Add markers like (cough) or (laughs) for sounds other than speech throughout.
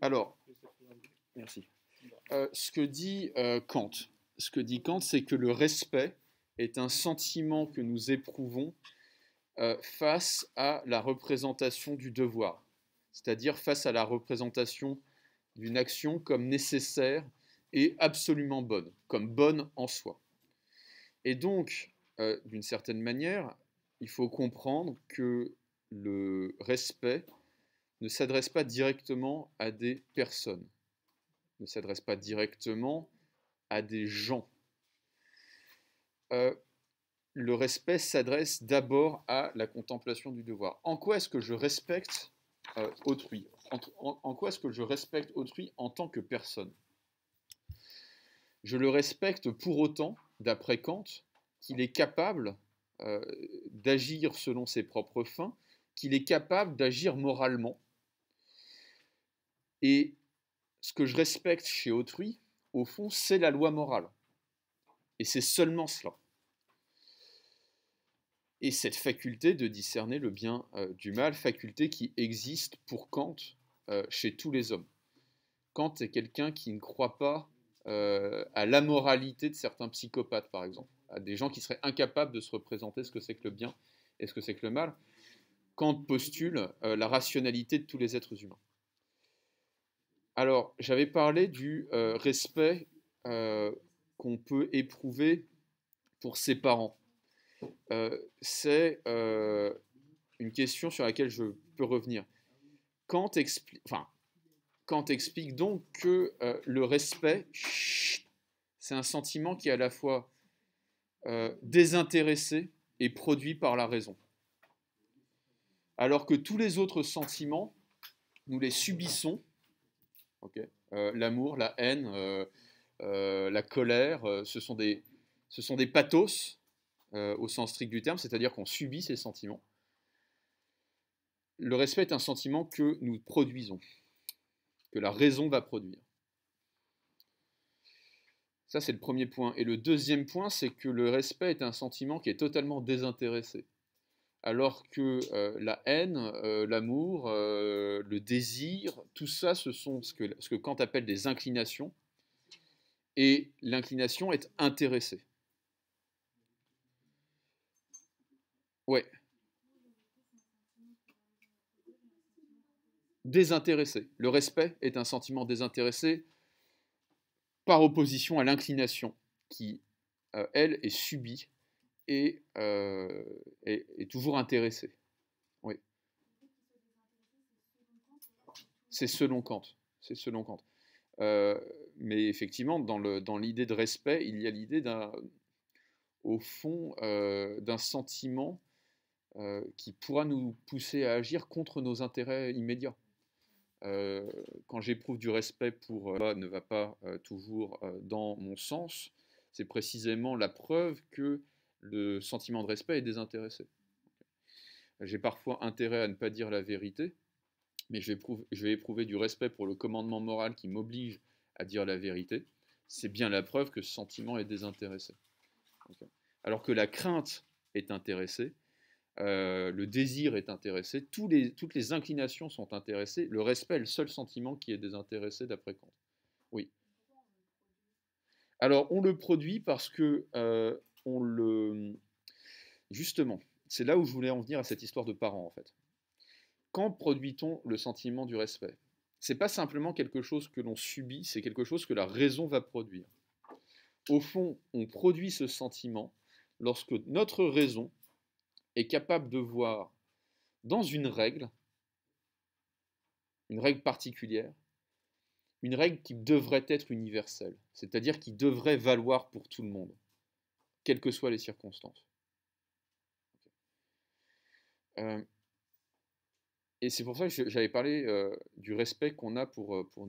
Alors, merci. Euh, ce que dit euh, Kant, ce que dit Kant, c'est que le respect est un sentiment que nous éprouvons euh, face à la représentation du devoir, c'est-à-dire face à la représentation d'une action comme nécessaire et absolument bonne, comme bonne en soi. Et donc, d'une certaine manière, il faut comprendre que le respect ne s'adresse pas directement à des personnes, ne s'adresse pas directement à des gens. Euh, le respect s'adresse d'abord à la contemplation du devoir. En quoi est-ce que je respecte euh, autrui en, quoi est-ce que je respecte autrui en tant que personne Je le respecte pour autant, d'après Kant, qu'il est capable euh, d'agir selon ses propres fins, qu'il est capable d'agir moralement, et ce que je respecte chez autrui, au fond, c'est la loi morale. Et c'est seulement cela. Et cette faculté de discerner le bien euh, du mal, faculté qui existe pour Kant euh, chez tous les hommes. Kant est quelqu'un qui ne croit pas euh, à la moralité de certains psychopathes, par exemple, à des gens qui seraient incapables de se représenter ce que c'est que le bien et ce que c'est que le mal. Kant postule la rationalité de tous les êtres humains. Alors, j'avais parlé du euh, respect euh, qu'on peut éprouver pour ses parents. Euh, c'est une question sur laquelle je peux revenir. Kant explique donc que le respect, c'est un sentiment qui est à la fois désintéressé et produit par la raison. Alors que tous les autres sentiments, nous les subissons euh, l'amour, la haine, euh, euh, la colère, ce sont des, ce sont des pathos au sens strict du terme, c'est-à-dire qu'on subit ces sentiments. Le respect est un sentiment que nous produisons, que la raison va produire. Ça, c'est le premier point. Et le deuxième point, c'est que le respect est un sentiment qui est totalement désintéressé alors que la haine, l'amour, le désir, tout ça, ce sont ce que, Kant appelle des inclinations, et l'inclination est intéressée. Ouais. Désintéressé. Le respect est un sentiment désintéressé par opposition à l'inclination qui, elle, est subie et, euh, toujours intéressé. Oui. C'est selon Kant. C'est selon Kant. Euh, mais effectivement, dans, l'idée de respect, il y a l'idée d'un, au fond, euh, d'un sentiment qui pourra nous pousser à agir contre nos intérêts immédiats. quand j'éprouve du respect pour ne va pas toujours dans mon sens, c'est précisément la preuve que le sentiment de respect est désintéressé. J'ai parfois intérêt à ne pas dire la vérité, mais je vais, éprouver, du respect pour le commandement moral qui m'oblige à dire la vérité. C'est bien la preuve que ce sentiment est désintéressé. Alors que la crainte est intéressée, euh, le désir est intéressé, toutes les inclinations sont intéressées, le respect est le seul sentiment qui est désintéressé d'après Kant. Oui. Alors on le produit parce que euh, le... Justement, c'est là où je voulais en venir à cette histoire de parents, en fait. Quand produit-on le sentiment du respect C'est pas simplement quelque chose que l'on subit, c'est quelque chose que la raison va produire. Au fond, on produit ce sentiment lorsque notre raison est capable de voir dans une règle, une règle particulière, une règle qui devrait être universelle, c'est-à-dire qui devrait valoir pour tout le monde quelles que soient les circonstances. Euh, et c'est pour ça que j'avais parlé euh, du respect qu'on a pour, euh, pour,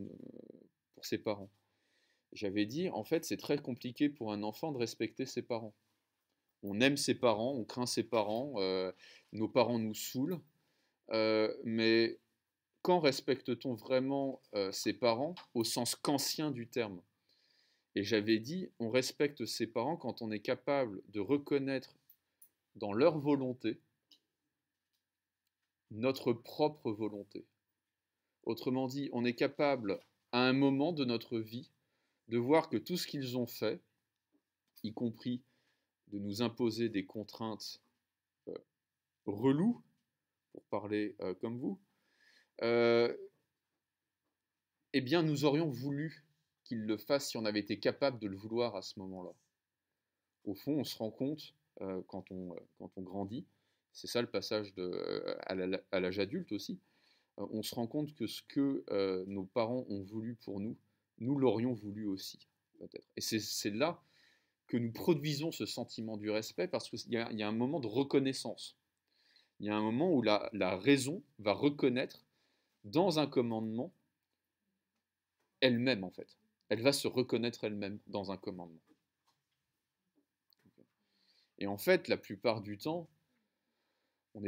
pour ses parents. J'avais dit, en fait, c'est très compliqué pour un enfant de respecter ses parents. On aime ses parents, on craint ses parents, nos parents nous saoulent, mais quand respecte-t-on vraiment ses parents au sens kantien du terme et j'avais dit, on respecte ses parents quand on est capable de reconnaître dans leur volonté notre propre volonté. Autrement dit, on est capable à un moment de notre vie de voir que tout ce qu'ils ont fait, y compris de nous imposer des contraintes euh, reloues, pour parler euh, comme vous, euh, eh bien nous aurions voulu qu'il le fasse si on avait été capable de le vouloir à ce moment-là. Au fond, on se rend compte euh, quand, on, euh, quand on grandit, c'est ça le passage de, euh, à l'âge adulte aussi, on se rend compte que ce que nos parents ont voulu pour nous, nous l'aurions voulu aussi, Et c'est là que nous produisons ce sentiment du respect parce qu'il y, a un moment de reconnaissance. Il y a un moment où la raison va reconnaître dans un commandement elle-même en fait elle va se reconnaître elle-même dans un commandement. Et en fait, la plupart du temps, on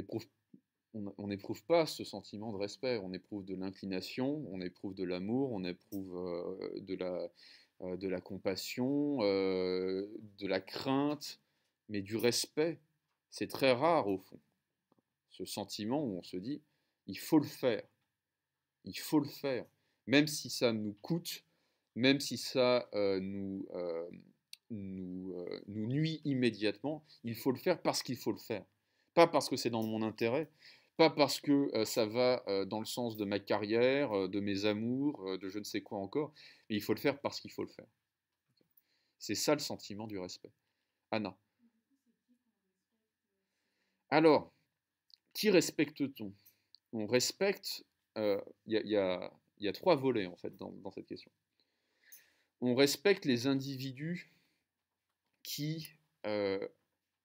n'éprouve pas ce sentiment de respect, on éprouve de l'inclination, on éprouve de l'amour, on éprouve euh, euh, de, la, compassion, euh, de la crainte, mais du respect, c'est très rare au fond. Ce sentiment où on se dit, il faut le faire, il faut le faire, même si ça nous coûte, même si ça euh, nous, euh, nous, euh, nous, nuit immédiatement, il faut le faire parce qu'il faut le faire. Pas parce que c'est dans mon intérêt, pas parce que ça va dans le sens de ma carrière, de mes amours, de je ne sais quoi encore, mais il faut le faire parce qu'il faut le faire. C'est ça le sentiment du respect. Anna. Alors, qui respecte-t-on On respecte, il y, a trois volets en fait dans cette question on respecte les individus qui, euh,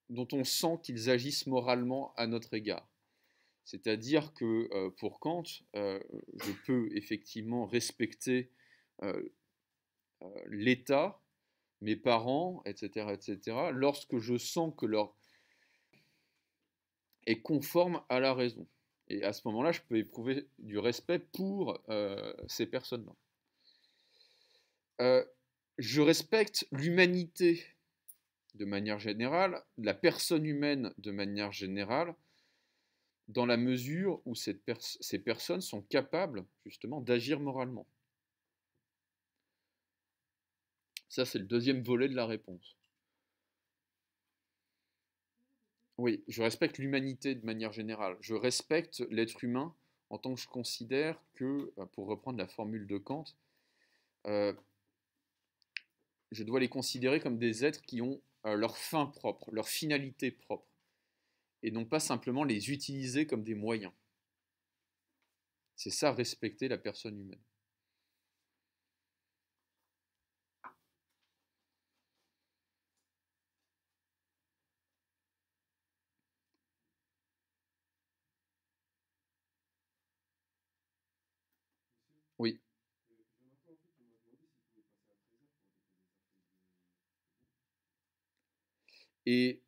dont on sent qu'ils agissent moralement à notre égard. C'est-à-dire que euh, pour Kant, euh, je peux effectivement respecter l'État, mes parents, etc., etc., lorsque je sens que leur est conforme à la raison. Et à ce moment-là, je peux éprouver du respect pour ces personnes-là. Euh, je respecte l'humanité de manière générale, la personne humaine de manière générale, dans la mesure où cette ces personnes sont capables justement d'agir moralement. Ça, c'est le deuxième volet de la réponse. Oui, je respecte l'humanité de manière générale. Je respecte l'être humain en tant que je considère que, euh, pour reprendre la formule de Kant, euh, je dois les considérer comme des êtres qui ont euh, leur fin propre, leur finalité propre, et non pas simplement les utiliser comme des moyens. C'est ça respecter la personne humaine. Et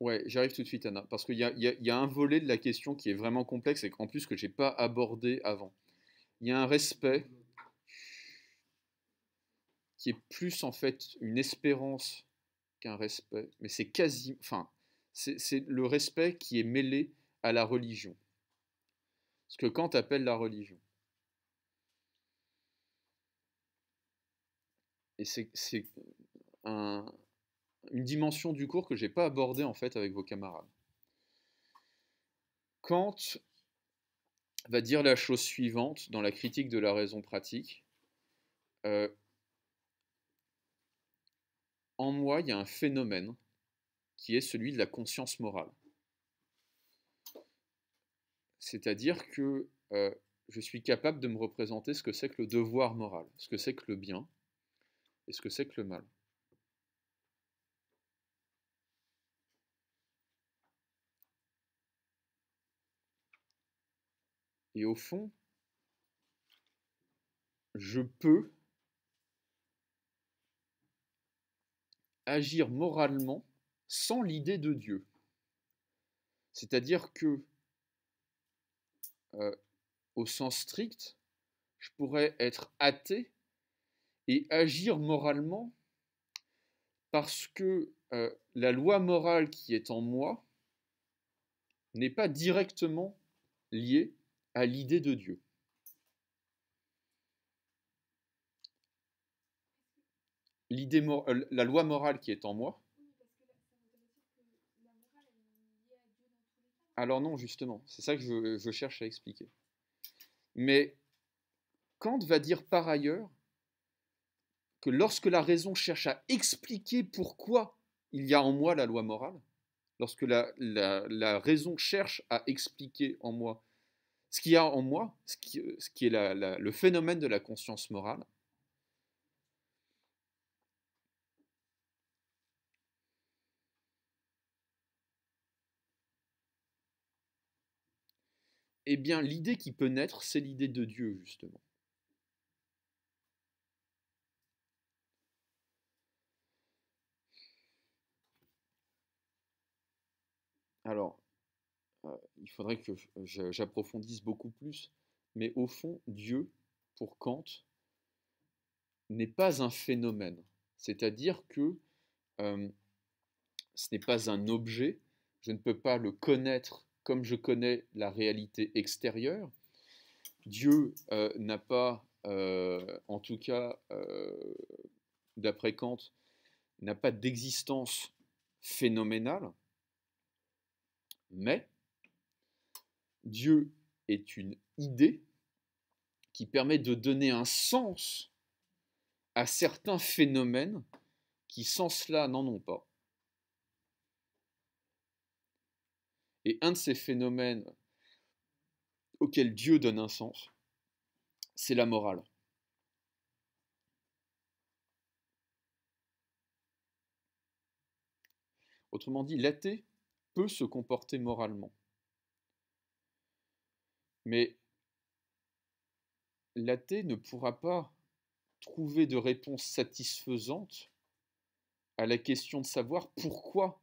Ouais, j'arrive tout de suite, Anna, parce qu'il y, a, un volet de la question qui est vraiment complexe et qu'en plus que je n'ai pas abordé avant. Il y a un respect qui est plus en fait une espérance qu'un respect, mais c'est quasi, enfin, c'est le respect qui est mêlé à la religion ce que Kant appelle la religion. Et c'est une dimension du cours que je n'ai pas abordée en fait avec vos camarades. Kant va dire la chose suivante dans la critique de la raison pratique. Euh, en moi, il y a un phénomène qui est celui de la conscience morale. C'est-à-dire que euh, je suis capable de me représenter ce que c'est que le devoir moral, ce que c'est que le bien et ce que c'est que le mal. Et au fond, je peux agir moralement sans l'idée de Dieu. C'est-à-dire que euh, au sens strict, je pourrais être athée et agir moralement parce que euh, la loi morale qui est en moi n'est pas directement liée à l'idée de Dieu. Euh, la loi morale qui est en moi Alors non, justement, c'est ça que je, cherche à expliquer. Mais Kant va dire par ailleurs que lorsque la raison cherche à expliquer pourquoi il y a en moi la loi morale, lorsque la, raison cherche à expliquer en moi ce qu'il y a en moi, ce qui, est le phénomène de la conscience morale, Eh bien, l'idée qui peut naître, c'est l'idée de Dieu, justement. Alors, euh, il faudrait que j'approfondisse beaucoup plus, mais au fond, Dieu, pour Kant, n'est pas un phénomène. C'est-à-dire que euh, ce n'est pas un objet, je ne peux pas le connaître comme je connais la réalité extérieure, Dieu euh, n'a pas, euh, en tout cas, euh, d'après Kant, n'a pas d'existence phénoménale, mais Dieu est une idée qui permet de donner un sens à certains phénomènes qui, sans cela, n'en ont pas. Et un de ces phénomènes auxquels Dieu donne un sens, c'est la morale. Autrement dit, l'athée peut se comporter moralement. Mais l'athée ne pourra pas trouver de réponse satisfaisante à la question de savoir pourquoi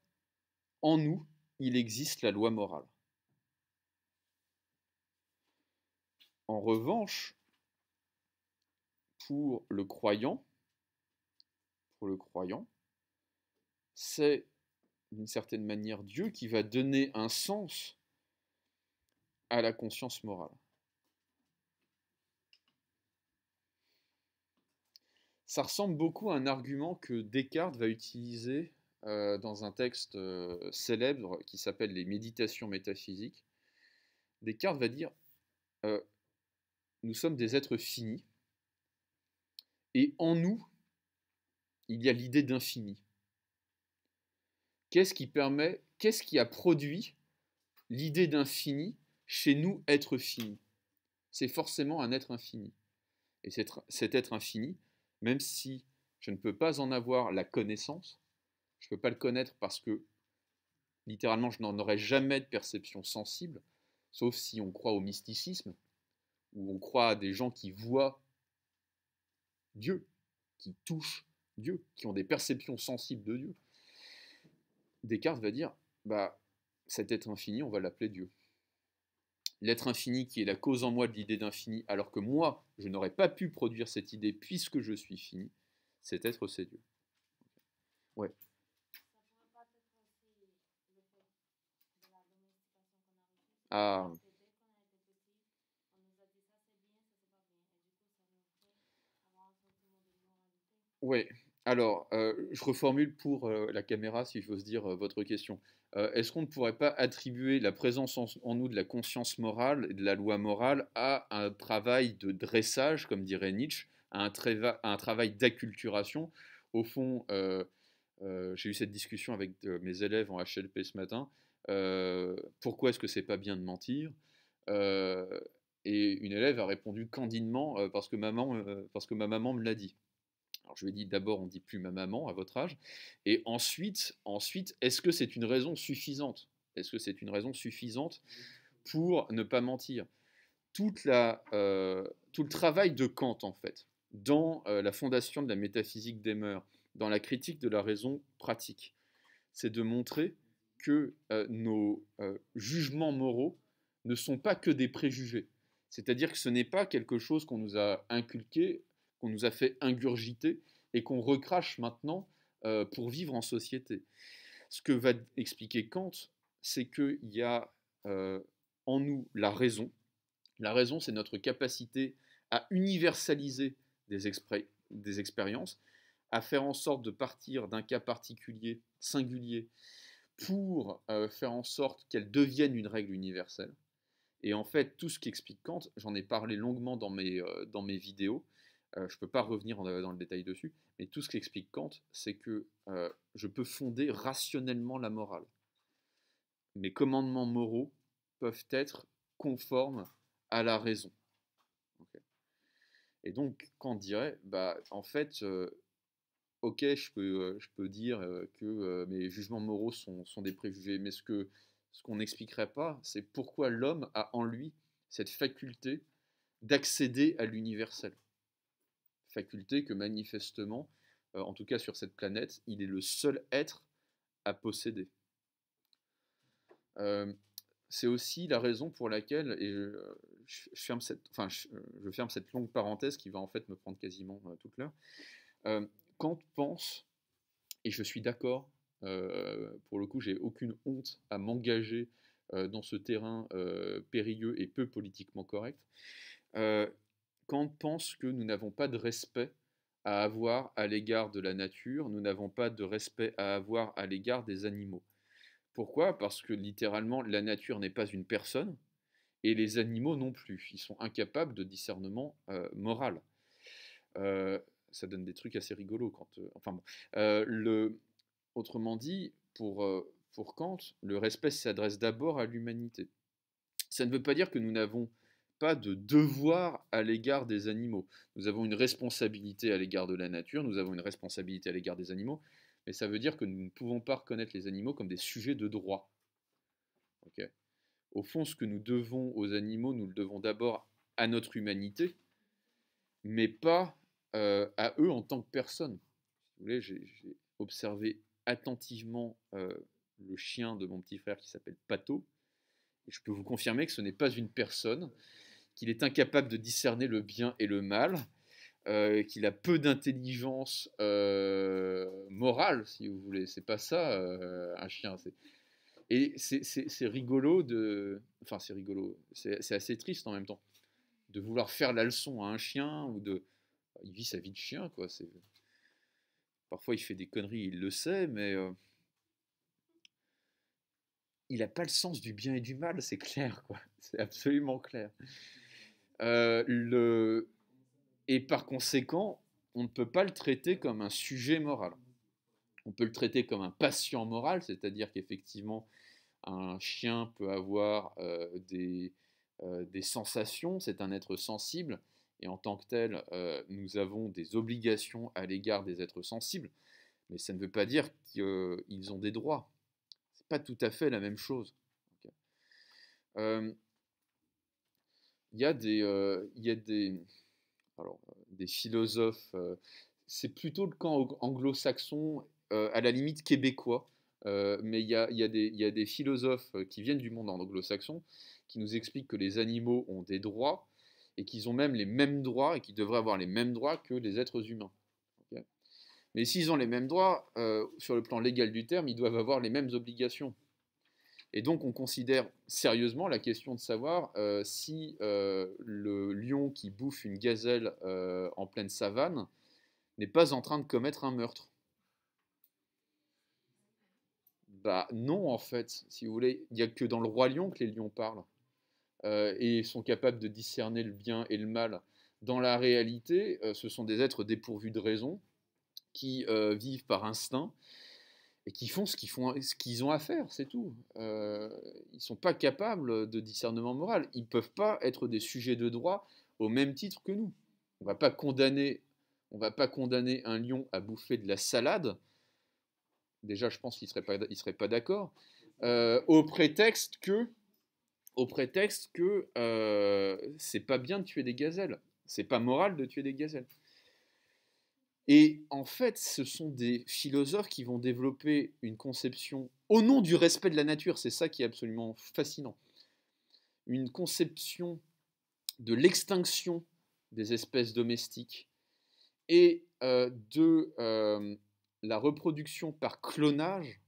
en nous il existe la loi morale. En revanche, pour le croyant, pour le croyant, c'est d'une certaine manière Dieu qui va donner un sens à la conscience morale. Ça ressemble beaucoup à un argument que Descartes va utiliser euh, dans un texte euh, célèbre qui s'appelle Les Méditations métaphysiques, Descartes va dire euh, Nous sommes des êtres finis, et en nous, il y a l'idée d'infini. Qu'est-ce qui permet, qu'est-ce qui a produit l'idée d'infini chez nous, être fini C'est forcément un être infini. Et cet être infini, même si je ne peux pas en avoir la connaissance, je ne peux pas le connaître parce que littéralement, je n'en aurais jamais de perception sensible, sauf si on croit au mysticisme, ou on croit à des gens qui voient Dieu, qui touchent Dieu, qui ont des perceptions sensibles de Dieu. Descartes va dire, bah, cet être infini, on va l'appeler Dieu. L'être infini qui est la cause en moi de l'idée d'infini, alors que moi, je n'aurais pas pu produire cette idée puisque je suis fini, cet être, c'est Dieu. Ouais, Ah. Oui, alors, euh, je reformule pour euh, la caméra, si j'ose dire, euh, votre question. Est-ce qu'on ne pourrait pas attribuer la présence en, nous de la conscience morale et de la loi morale à un travail de dressage, comme dirait Nietzsche, à un, à un travail d'acculturation Au fond, j'ai eu cette discussion avec mes élèves en HLP ce matin pourquoi est-ce que c'est pas bien de mentir Et une élève a répondu candidement parce, que maman, parce que ma maman me l'a dit. Alors je lui ai dit d'abord on ne dit plus ma maman à votre âge, et ensuite, ensuite est-ce que c'est une raison suffisante Est-ce que c'est une raison suffisante pour ne pas mentir Tout le travail de Kant en fait, dans la fondation de la métaphysique des mœurs, dans la critique de la raison pratique, c'est de montrer que euh, nos euh, jugements moraux ne sont pas que des préjugés. C'est-à-dire que ce n'est pas quelque chose qu'on nous a inculqué, qu'on nous a fait ingurgiter et qu'on recrache maintenant euh, pour vivre en société. Ce que va expliquer Kant, c'est qu'il y a en nous la raison. La raison, c'est notre capacité à universaliser des, des expériences, à faire en sorte de partir d'un cas particulier, singulier, pour euh, faire en sorte qu'elle devienne une règle universelle. Et en fait, tout ce qu'explique Kant, j'en ai parlé longuement dans mes, euh, dans mes vidéos, euh, je ne peux pas revenir dans le détail dessus, mais tout ce qu'explique Kant, c'est que je peux fonder rationnellement la morale. Mes commandements moraux peuvent être conformes à la raison. Et donc, Kant dirait, bah, en fait, ok, je peux, euh, je peux dire euh, que euh, mes jugements moraux sont, des préjugés, mais ce que ce qu'on n'expliquerait pas, c'est pourquoi l'homme a en lui cette faculté d'accéder à l'universel. Faculté que manifestement, en tout cas sur cette planète, il est le seul être à posséder. c'est aussi la raison pour laquelle, et je, ferme cette, enfin, ferme cette longue parenthèse qui va en fait me prendre quasiment toute l'heure, Kant pense, et je suis d'accord, euh, pour le coup, j'ai aucune honte à m'engager euh, dans ce terrain euh, périlleux et peu politiquement correct. Kant pense que nous n'avons pas de respect à avoir à l'égard de la nature, nous n'avons pas de respect à avoir à l'égard des animaux. Pourquoi Parce que littéralement, la nature n'est pas une personne, et les animaux non plus. Ils sont incapables de discernement moral ça donne des trucs assez rigolos. Quand, euh, enfin euh, le, autrement dit, pour, euh, pour Kant, le respect s'adresse d'abord à l'humanité. Ça ne veut pas dire que nous n'avons pas de devoir à l'égard des animaux. Nous avons une responsabilité à l'égard de la nature, nous avons une responsabilité à l'égard des animaux, mais ça veut dire que nous ne pouvons pas reconnaître les animaux comme des sujets de droit. Ok. Au fond, ce que nous devons aux animaux, nous le devons d'abord à notre humanité, mais pas euh, à eux en tant que personne. j'ai observé attentivement euh, le chien de mon petit frère qui s'appelle Pato, et je peux vous confirmer que ce n'est pas une personne, qu'il est incapable de discerner le bien et le mal, euh, qu'il a peu d'intelligence morale, si vous voulez. C'est pas ça, un chien. Et c'est rigolo de. Enfin, c'est rigolo. C'est assez triste en même temps de vouloir faire la leçon à un chien ou de il vit sa vie de chien, quoi. C'est... Parfois, il fait des conneries, il le sait, mais euh, il n'a pas le sens du bien et du mal, c'est clair, quoi. (laughs) C'est absolument clair. Euh, et par conséquent, on ne peut pas le traiter comme un sujet moral. On peut le traiter comme un patient moral, c'est-à-dire qu'effectivement, un chien peut avoir euh, des sensations, c'est un être sensible, et en tant que tel, euh, nous avons des obligations à l'égard des êtres sensibles, mais ça ne veut pas dire qu'ils euh, ont des droits. C'est pas tout à fait la même chose. Euh, il y a des, des, alors, des philosophes, c'est plutôt le camp anglo-saxon, à la limite québécois, mais il y a, y a des philosophes qui viennent du monde anglo-saxon qui nous expliquent que les animaux ont des droits et qu'ils ont même les mêmes droits et qu'ils devraient avoir les mêmes droits que les êtres humains. Mais s'ils ont les mêmes droits, euh, sur le plan légal du terme, ils doivent avoir les mêmes obligations. Et donc on considère sérieusement la question de savoir euh, si euh, le lion qui bouffe une gazelle en pleine savane n'est pas en train de commettre un meurtre. Bah non en fait, si vous voulez, il n'y a que dans le roi lion que les lions parlent. Euh, et sont capables de discerner le bien et le mal dans la réalité, euh, ce sont des êtres dépourvus de raison qui euh, vivent par instinct et qui font ce qu'ils font, ce qu'ils ont à faire, c'est tout. ils ne sont pas capables de discernement moral. Ils ne peuvent pas être des sujets de droit au même titre que nous. On va pas condamner, va pas condamner un lion à bouffer de la salade. Déjà, je pense qu'il serait pas, serait pas d'accord. au prétexte que au prétexte que euh, c'est pas bien de tuer des gazelles, c'est pas moral de tuer des gazelles. Et en fait, ce sont des philosophes qui vont développer une conception au nom du respect de la nature, c'est ça qui est absolument fascinant. Une conception de l'extinction des espèces domestiques et euh, de euh, la reproduction par clonage,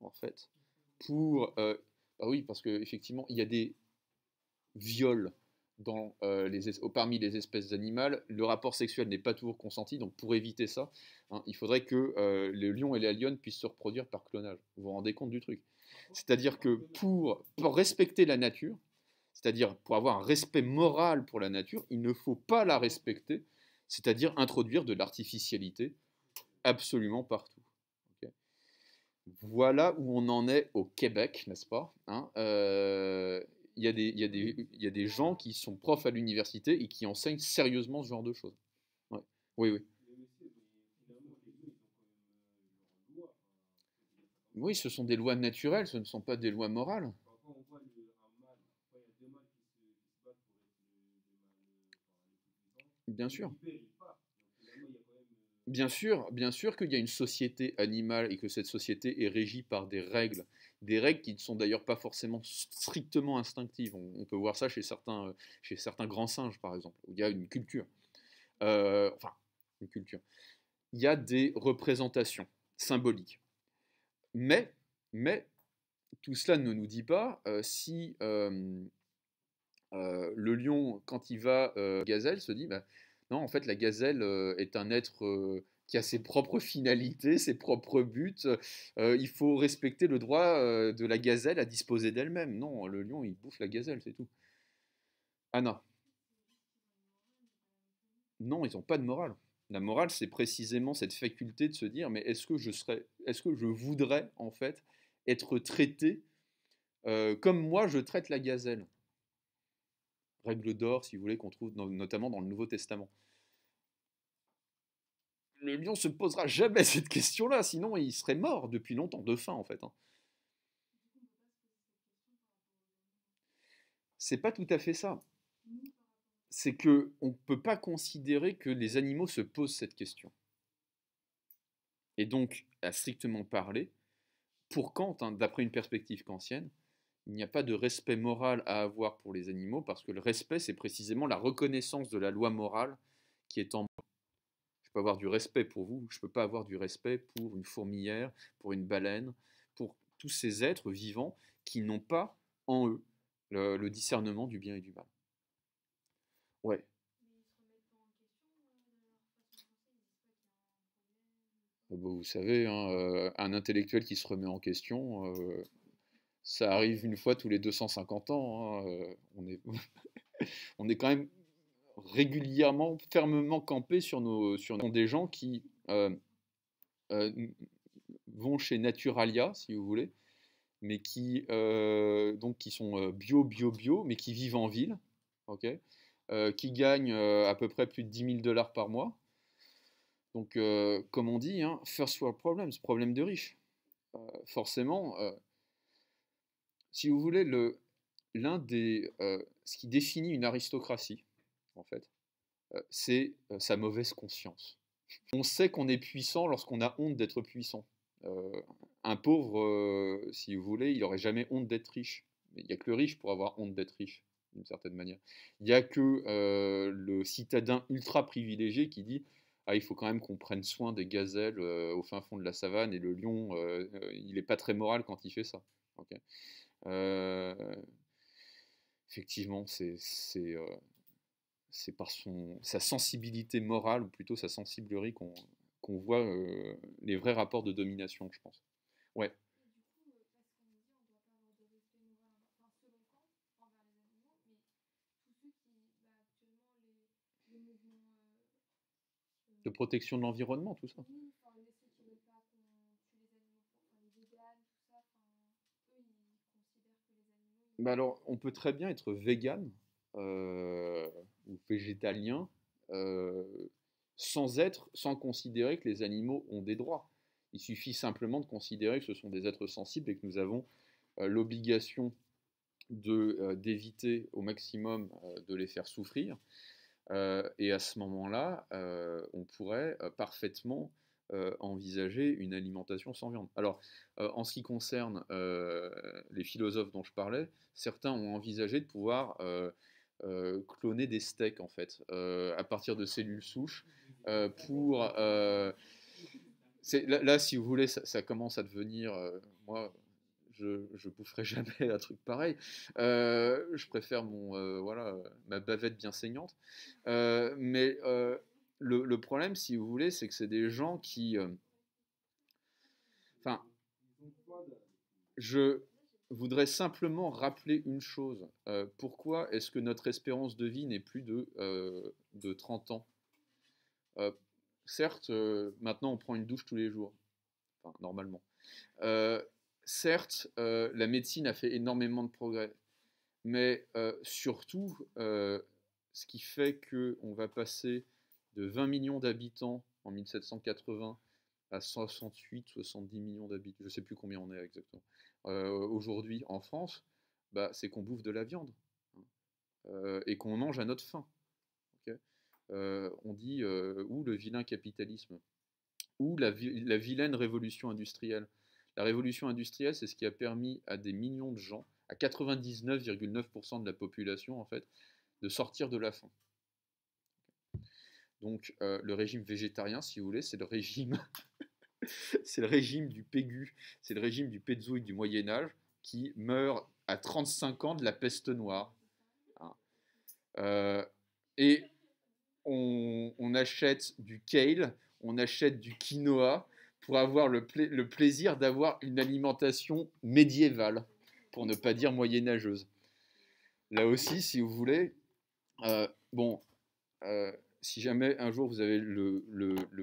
en fait, pour bah oui, parce qu'effectivement, il y a des viols euh, parmi les espèces animales. Le rapport sexuel n'est pas toujours consenti, donc pour éviter ça, hein, il faudrait que euh, les lions et les lionnes puissent se reproduire par clonage. Vous vous rendez compte du truc C'est-à-dire que pour, pour respecter la nature, c'est-à-dire pour avoir un respect moral pour la nature, il ne faut pas la respecter, c'est-à-dire introduire de l'artificialité absolument partout. Voilà où on en est au Québec, n'est-ce pas il y, a des, gens qui sont profs à l'université et qui enseignent sérieusement ce genre de choses. Oui, oui. Oui, ce sont des lois naturelles, ce ne sont pas des lois morales. Bien sûr bien sûr, bien sûr qu'il y a une société animale et que cette société est régie par des règles, des règles qui ne sont d'ailleurs pas forcément strictement instinctives. On, peut voir ça chez certains, euh, chez certains grands singes, par exemple, où il y a une culture. Euh, enfin, une culture. Il y a des représentations symboliques. Mais, mais tout cela ne nous dit pas euh, si le lion, quand il va gazelle, se dit bah, non, en fait, la gazelle euh, est un être euh, qui a ses propres finalités, ses propres buts. Euh, il faut respecter le droit de la gazelle à disposer d'elle-même. Non, le lion, il bouffe la gazelle, c'est tout. Anna. Non, ils n'ont pas de morale. La morale, c'est précisément cette faculté de se dire, mais est-ce que je est-ce que je voudrais en fait être traité comme moi je traite la gazelle Règle d'or, si vous voulez, qu'on trouve notamment dans le Nouveau Testament. Le lion se posera jamais (laughs) cette question-là, sinon il serait mort depuis longtemps, de faim en fait. Hein. C'est pas tout à fait ça. C'est que on ne peut pas considérer que les animaux se posent cette question. Et donc, à strictement parler, pour Kant, hein, d'après une perspective kantienne, il n'y a pas de respect moral à avoir pour les animaux, parce que le respect, c'est précisément la reconnaissance de la loi morale qui est en moi. Je peux avoir du respect pour vous, je ne peux pas avoir du respect pour une fourmilière, pour une baleine, pour tous ces êtres vivants qui n'ont pas en eux le, discernement du bien et du mal. Ouais. Bah, vous savez, hein, euh, un intellectuel qui se remet en question, euh, ça arrive une fois tous les 250 ans. Hein, euh, on, est, (laughs) on est quand même régulièrement, fermement campé sur nos, sur des gens qui euh, euh, vont chez Naturalia, si vous voulez, mais qui, donc, qui sont bio, bio, bio, mais qui vivent en ville, ok, qui gagnent à peu près plus de 10 000 dollars par mois. Donc, comme on dit, hein, first world problems, problème de riches. forcément, si vous voulez, l'un des, euh, ce qui définit une aristocratie, en fait, euh, c'est euh, sa mauvaise conscience. On sait qu'on est puissant lorsqu'on a honte d'être puissant. un pauvre, si vous voulez, il n'aurait jamais honte d'être riche. Il n'y a que le riche pour avoir honte d'être riche, d'une certaine manière. Il n'y a que le citadin ultra privilégié qui dit ah, il faut quand même qu'on prenne soin des gazelles au fin fond de la savane et le lion, il n'est pas très moral quand il fait ça. Euh, effectivement, c'est euh, c'est par son, sa sensibilité morale, ou plutôt sa sensiblerie, qu'on voit euh, les vrais rapports de domination, je pense. Ouais. De protection de l'environnement, tout ça. Bah, alors, on peut très bien être vegan euh, ou végétalien euh, sans être, sans considérer que les animaux ont des droits. Il suffit simplement de considérer que ce sont des êtres sensibles et que nous avons euh, l'obligation d'éviter au maximum de les faire souffrir. et à ce moment-là, on pourrait parfaitement euh, envisager une alimentation sans viande. Alors, euh, en ce qui concerne euh, les philosophes dont je parlais, certains ont envisagé de pouvoir cloner des steaks, en fait, à partir de cellules souches, pour... Là, si vous voulez, ça, commence à devenir... moi, je, ne boufferai (laughs) jamais un truc pareil. je préfère mon, voilà, ma bavette bien saignante. mais le, problème, si vous voulez, c'est que c'est des gens qui. Euh, enfin, je voudrais simplement rappeler une chose. Euh, pourquoi est-ce que notre espérance de vie n'est plus de, 30 euh, ans Certes, maintenant on prend une douche tous les jours, normalement. certes, la médecine a fait énormément de progrès, mais surtout, ce qui fait qu'on va passer de 20 millions d'habitants en 1780 à 68, 70 millions d'habitants, je ne sais plus combien on est exactement, euh, aujourd'hui en France, bah, c'est qu'on bouffe de la viande hein, euh, et qu'on mange à notre faim. Euh, on dit ou le vilain capitalisme, ou la, la vilaine révolution industrielle. La révolution industrielle, c'est ce qui a permis à des millions de gens, à 99,9% de la population en fait, de sortir de la faim. Donc euh, le régime végétarien, si vous voulez, c'est le régime, (laughs) c'est le régime du Pégu, c'est le régime du Pézouille du Moyen Âge qui meurt à 35 ans de la peste noire. Hein. Euh, et on, achète du kale, on achète du quinoa pour avoir le, plaisir d'avoir une alimentation médiévale, pour ne pas dire moyenâgeuse. Là aussi, si vous voulez, euh, bon, si jamais un jour vous avez le,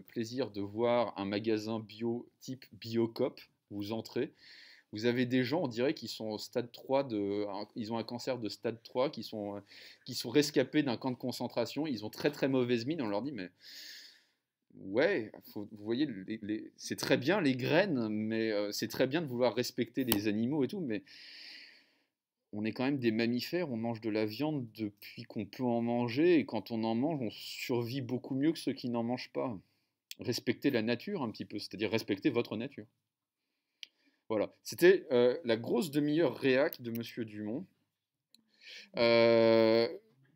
plaisir de voir un magasin bio type Biocop, vous entrez, vous avez des gens, on dirait, qui sont au stade 3, de, ils ont un cancer de stade 3, qui sont, qui sont rescapés d'un camp de concentration, ils ont très très mauvaise mine, on leur dit, mais ouais, vous voyez, c'est très bien les graines, mais euh, c'est très bien de vouloir respecter les animaux et tout, mais on est quand même des mammifères, on mange de la viande depuis qu'on peut en manger, et quand on en mange, on survit beaucoup mieux que ceux qui n'en mangent pas. Respecter la nature un petit peu, c'est-à-dire respecter votre nature. Voilà, c'était euh, la grosse demi-heure réac de Monsieur Dumont. Euh,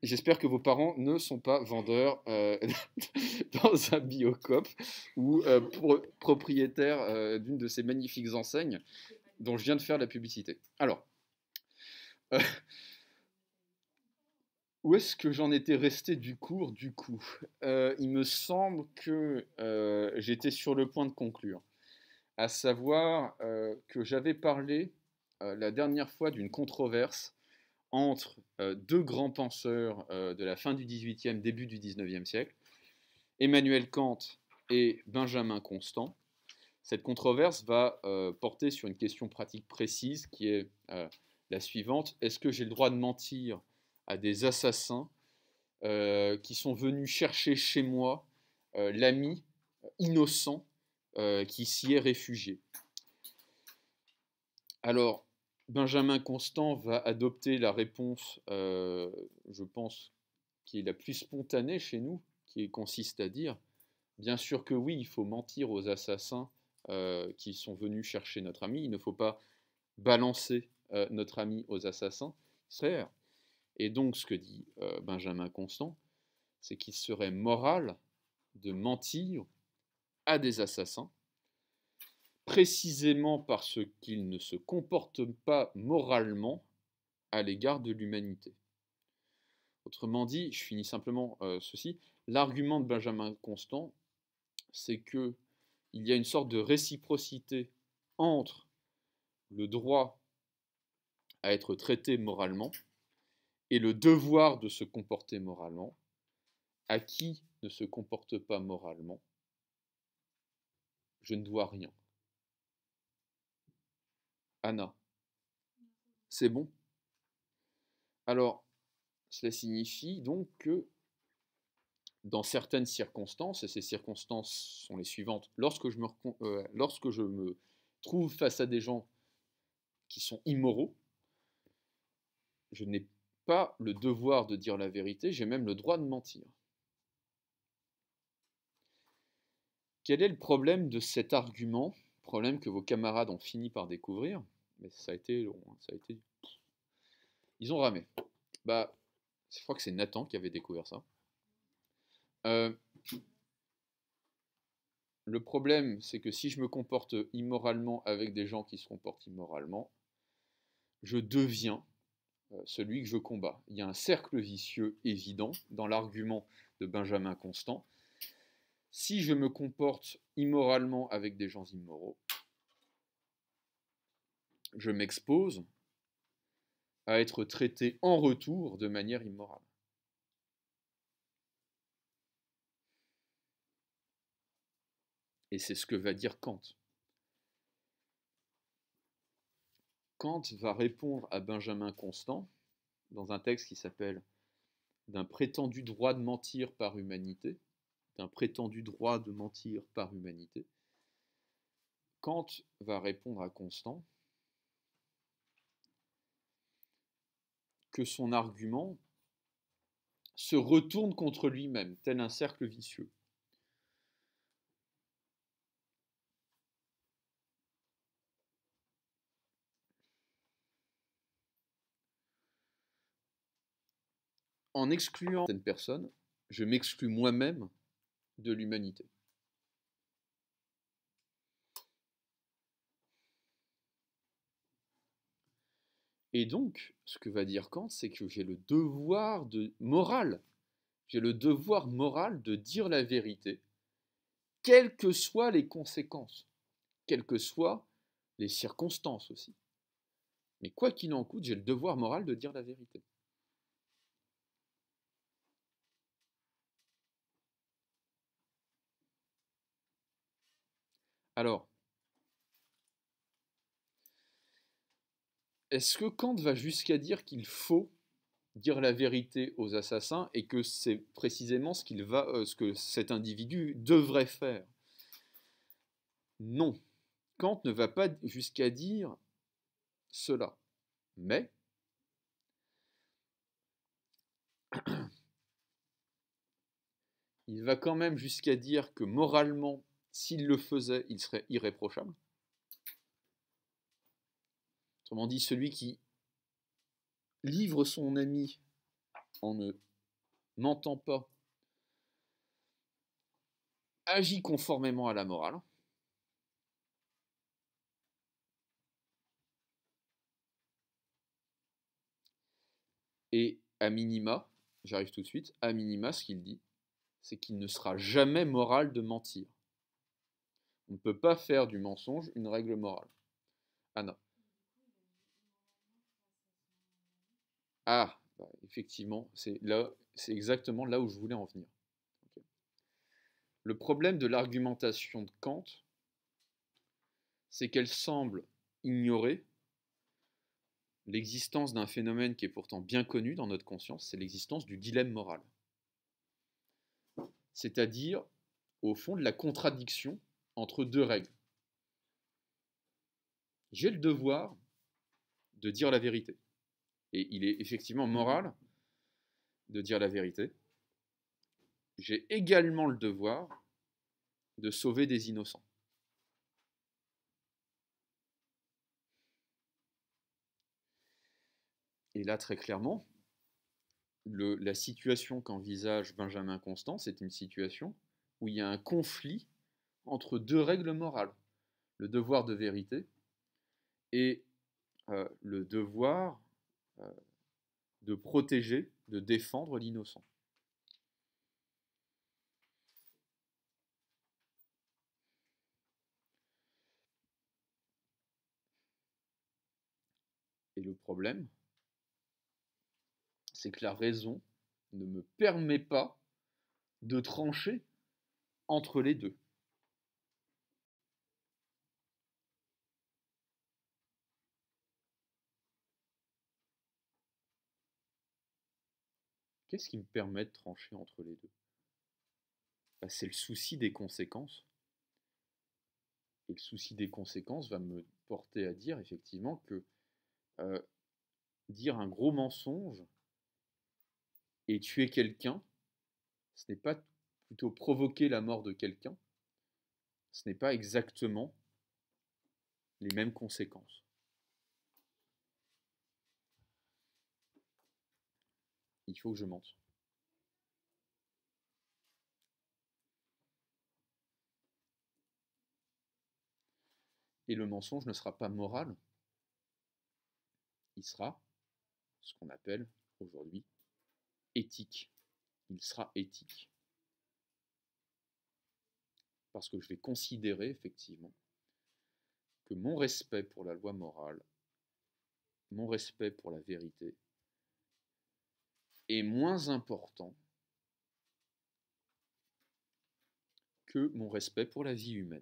j'espère que vos parents ne sont pas vendeurs euh, (laughs) dans un biocop ou propriétaires d'une de ces magnifiques enseignes dont je viens de faire la publicité. Alors, (laughs) où est-ce que j'en étais resté du cours du coup euh, Il me semble que euh, j'étais sur le point de conclure, à savoir euh, que j'avais parlé la dernière fois d'une controverse entre deux grands penseurs de la fin du XVIIIe, début du XIXe siècle, Emmanuel Kant et Benjamin Constant. Cette controverse va porter sur une question pratique précise qui est la suivante. Est-ce que j'ai le droit de mentir à des assassins euh, qui sont venus chercher chez moi euh, l'ami euh, innocent qui s'y est réfugié Alors, Benjamin Constant va adopter la réponse, je pense, qui est la plus spontanée chez nous, qui consiste à dire, bien sûr que oui, il faut mentir aux assassins qui sont venus chercher notre ami, il ne faut pas balancer euh, notre ami aux assassins sert. Et donc ce que dit euh, Benjamin Constant, c'est qu'il serait moral de mentir à des assassins, précisément parce qu'ils ne se comportent pas moralement à l'égard de l'humanité. Autrement dit, je finis simplement euh, ceci, l'argument de Benjamin Constant, c'est que il y a une sorte de réciprocité entre le droit à être traité moralement, et le devoir de se comporter moralement, à qui ne se comporte pas moralement, je ne dois rien. Anna, c'est bon Alors, cela signifie donc que dans certaines circonstances, et ces circonstances sont les suivantes, lorsque je me, euh, lorsque je me trouve face à des gens qui sont immoraux, je n'ai pas le devoir de dire la vérité, j'ai même le droit de mentir. Quel est le problème de cet argument Problème que vos camarades ont fini par découvrir, mais ça a été long, hein, ça a été. Ils ont ramé. Bah, je crois que c'est Nathan qui avait découvert ça. Euh, le problème, c'est que si je me comporte immoralement avec des gens qui se comportent immoralement, je deviens euh, celui que je combats. Il y a un cercle vicieux évident dans l'argument de Benjamin Constant. Si je me comporte immoralement avec des gens immoraux, je m'expose à être traité en retour de manière immorale. Et c'est ce que va dire Kant. Kant va répondre à Benjamin Constant dans un texte qui s'appelle D'un prétendu droit de mentir par humanité, d'un prétendu droit de mentir par humanité. Kant va répondre à Constant que son argument se retourne contre lui-même, tel un cercle vicieux. en excluant certaines personnes, je m'exclus moi-même de l'humanité. Et donc, ce que va dire Kant, c'est que j'ai le devoir de moral, j'ai le devoir moral de dire la vérité, quelles que soient les conséquences, quelles que soient les circonstances aussi. Mais quoi qu'il en coûte, j'ai le devoir moral de dire la vérité. Alors, est-ce que Kant va jusqu'à dire qu'il faut dire la vérité aux assassins et que c'est précisément ce, qu'il va, euh, ce que cet individu devrait faire Non. Kant ne va pas jusqu'à dire cela. Mais (clears throat) il va quand même jusqu'à dire que moralement, s'il le faisait, il serait irréprochable. Autrement dit, celui qui livre son ami en ne mentant pas, agit conformément à la morale, et à minima, j'arrive tout de suite, à minima, ce qu'il dit, c'est qu'il ne sera jamais moral de mentir. On ne peut pas faire du mensonge une règle morale. Ah non. Ah, effectivement, c'est là, c'est exactement là où je voulais en venir. Le problème de l'argumentation de Kant, c'est qu'elle semble ignorer l'existence d'un phénomène qui est pourtant bien connu dans notre conscience, c'est l'existence du dilemme moral. C'est-à-dire, au fond, de la contradiction entre deux règles. J'ai le devoir de dire la vérité. Et il est effectivement moral de dire la vérité. J'ai également le devoir de sauver des innocents. Et là, très clairement, la situation qu'envisage Benjamin Constant, c'est une situation où il y a un conflit entre deux règles morales, le devoir de vérité et euh, le devoir euh, de protéger, de défendre l'innocent. Et le problème, c'est que la raison ne me permet pas de trancher entre les deux. Qu'est-ce qui me permet de trancher entre les deux bah, C'est le souci des conséquences. Et le souci des conséquences va me porter à dire effectivement que dire un gros mensonge et tuer quelqu'un, ce n'est pas plutôt provoquer la mort de quelqu'un, ce n'est pas exactement les mêmes conséquences. il faut que je monte. Et le mensonge ne sera pas moral, il sera ce qu'on appelle aujourd'hui éthique. Il sera éthique. Parce que je vais considérer effectivement que mon respect pour la loi morale, mon respect pour la vérité, est moins important que mon respect pour la vie humaine.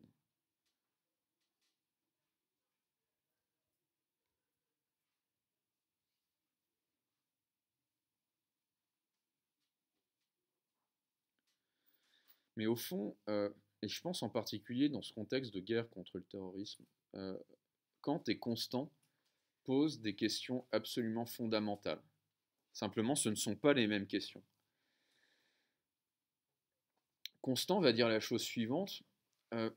Mais au fond, euh, et je pense en particulier dans ce contexte de guerre contre le terrorisme, Kant euh, est constant pose des questions absolument fondamentales. Simplement, ce ne sont pas les mêmes questions. Constant va dire la chose suivante. Euh,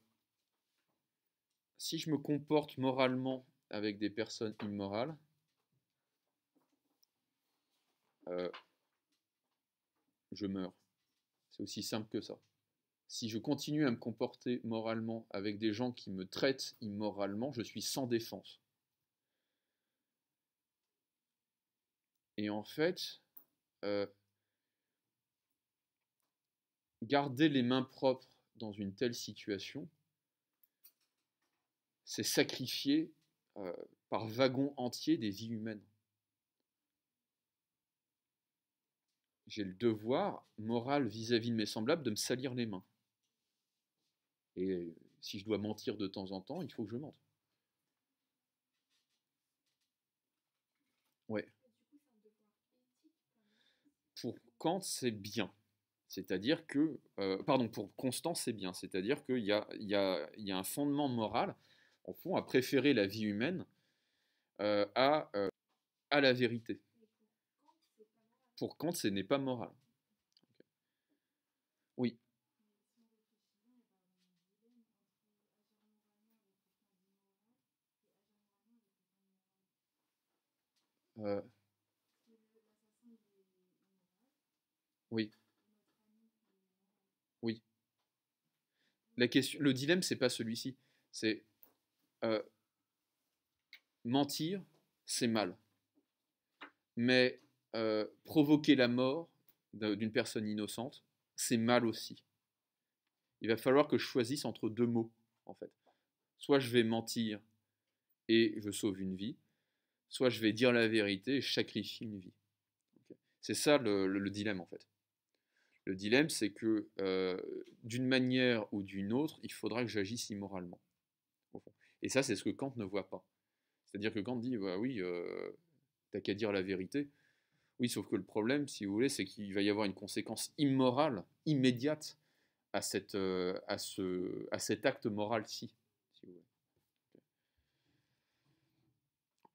si je me comporte moralement avec des personnes immorales, euh, je meurs. C'est aussi simple que ça. Si je continue à me comporter moralement avec des gens qui me traitent immoralement, je suis sans défense. Et en fait, euh, garder les mains propres dans une telle situation, c'est sacrifier euh, par wagon entier des vies humaines. J'ai le devoir moral vis-à-vis -vis de mes semblables de me salir les mains. Et si je dois mentir de temps en temps, il faut que je mente. Ouais. Kant, c'est bien. C'est-à-dire que, euh, pardon, pour Constant, c'est bien. C'est-à-dire qu'il y a, un fondement moral, en fond, à préférer la vie humaine euh, euh, à, la vérité. Pour Kant, ce n'est pas moral. Oui. Oui. Oui. La question, le dilemme, c'est pas celui-ci. C'est euh, mentir, c'est mal. Mais euh, provoquer la mort d'une personne innocente, c'est mal aussi. Il va falloir que je choisisse entre deux mots, en fait. Soit je vais mentir et je sauve une vie, soit je vais dire la vérité et je sacrifie une vie. C'est ça le, dilemme, en fait. Le dilemme, c'est que euh, d'une manière ou d'une autre, il faudra que j'agisse immoralement. Et ça, c'est ce que Kant ne voit pas. C'est-à-dire que Kant dit, bah oui, euh, t'as qu'à dire la vérité. Oui, sauf que le problème, si vous voulez, c'est qu'il va y avoir une conséquence immorale, immédiate, à, euh, à cet acte moral-ci. Si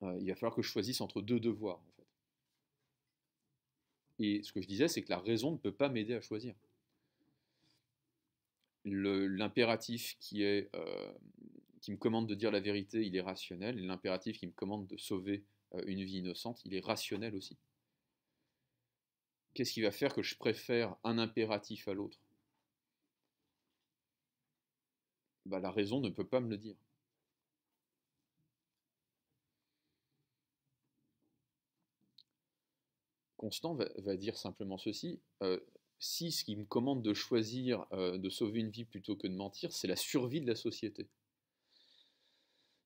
il va falloir que je choisisse entre deux devoirs. Et ce que je disais, c'est que la raison ne peut pas m'aider à choisir. L'impératif qui, euh, qui me commande de dire la vérité, il est rationnel. l'impératif qui me commande de sauver euh, une vie innocente, il est rationnel aussi. Qu'est-ce qui va faire que je préfère un impératif à l'autre bah, La raison ne peut pas me le dire. Constant va, dire simplement ceci. Euh, si ce qui me commande de choisir euh, de sauver une vie plutôt que de mentir, c'est la survie de la société.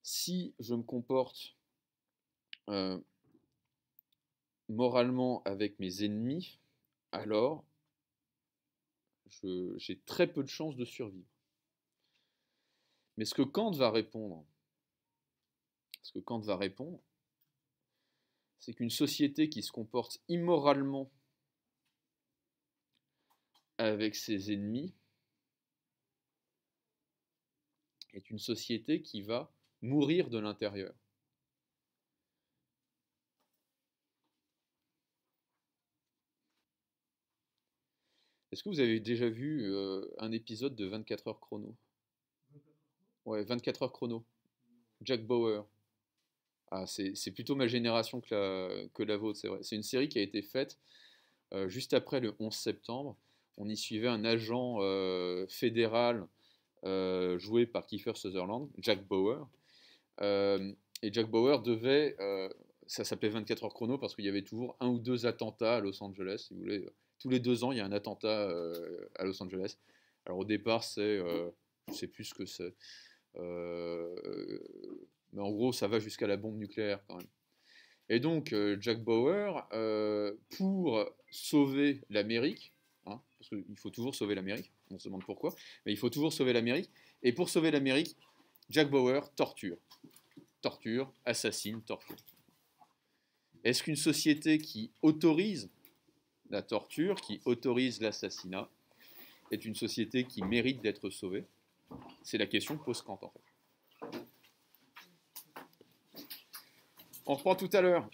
Si je me comporte euh, moralement avec mes ennemis, alors j'ai très peu de chances de survivre. Mais ce que Kant va répondre, ce que Kant va répondre, c'est qu'une société qui se comporte immoralement avec ses ennemis est une société qui va mourir de l'intérieur. Est-ce que vous avez déjà vu euh, un épisode de 24 heures chrono Ouais, 24 heures chrono. Jack Bauer. Ah, c'est plutôt ma génération que la, que la vôtre, c'est vrai. C'est une série qui a été faite euh, juste après le 11 septembre. On y suivait un agent euh, fédéral euh, joué par Kiefer Sutherland, Jack Bauer. et Jack Bauer devait, ça s'appelait 24 heures chrono parce qu'il y avait toujours un ou deux attentats à Los Angeles, Tous les deux ans, il y a un attentat à Los Angeles. Alors au départ, c'est, je ne sais plus ce que c'est mais en gros, ça va jusqu'à la bombe nucléaire quand même. Et donc, euh, Jack Bauer, euh, pour sauver l'Amérique, hein, parce qu'il faut toujours sauver l'Amérique, on se demande pourquoi, mais il faut toujours sauver l'Amérique, et pour sauver l'Amérique, Jack Bauer torture. Torture, assassine, torture. Est-ce qu'une société qui autorise la torture, qui autorise l'assassinat, est une société qui mérite d'être sauvée C'est la question que pose Kant en fait. On reprend tout à l'heure.